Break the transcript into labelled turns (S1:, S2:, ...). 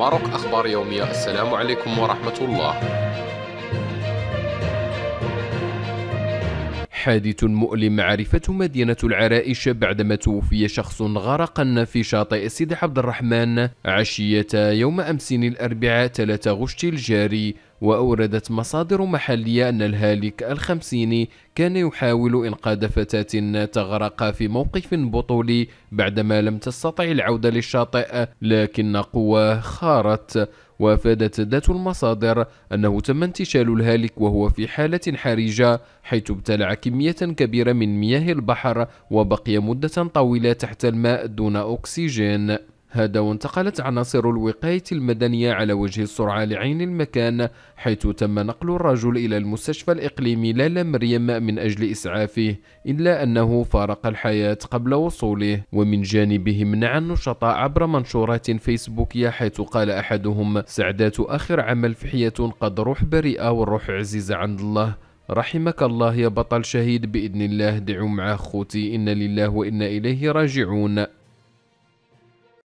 S1: ماروك أخبار يومية السلام عليكم ورحمة الله حادث مؤلم عرفته مدينة العرائش بعدما توفي شخص غرقا في شاطئ سيدي عبد الرحمن عشية يوم أمس الأربعاء 3 غشت الجاري وأوردت مصادر محلية أن الهالك الخمسيني كان يحاول إنقاذ فتاة تغرق في موقف بطولي بعدما لم تستطع العودة للشاطئ لكن قواه خارت وافادت ذات المصادر أنه تم انتشال الهالك وهو في حالة حرجة حيث ابتلع كمية كبيرة من مياه البحر وبقي مدة طويلة تحت الماء دون أكسجين هذا وانتقلت عناصر الوقاية المدنية على وجه السرعة لعين المكان حيث تم نقل الرجل إلى المستشفى الإقليمي لالا مريم من أجل إسعافه إلا أنه فارق الحياة قبل وصوله ومن جانبه منع النشطاء عبر منشورات فيسبوكية حيث قال أحدهم سعدات آخر عمل في حياة قد روح بريئة والروح عزيزة عند الله رحمك الله يا بطل شهيد بإذن الله دعوا مع خوتي إن لله وإنا إليه راجعون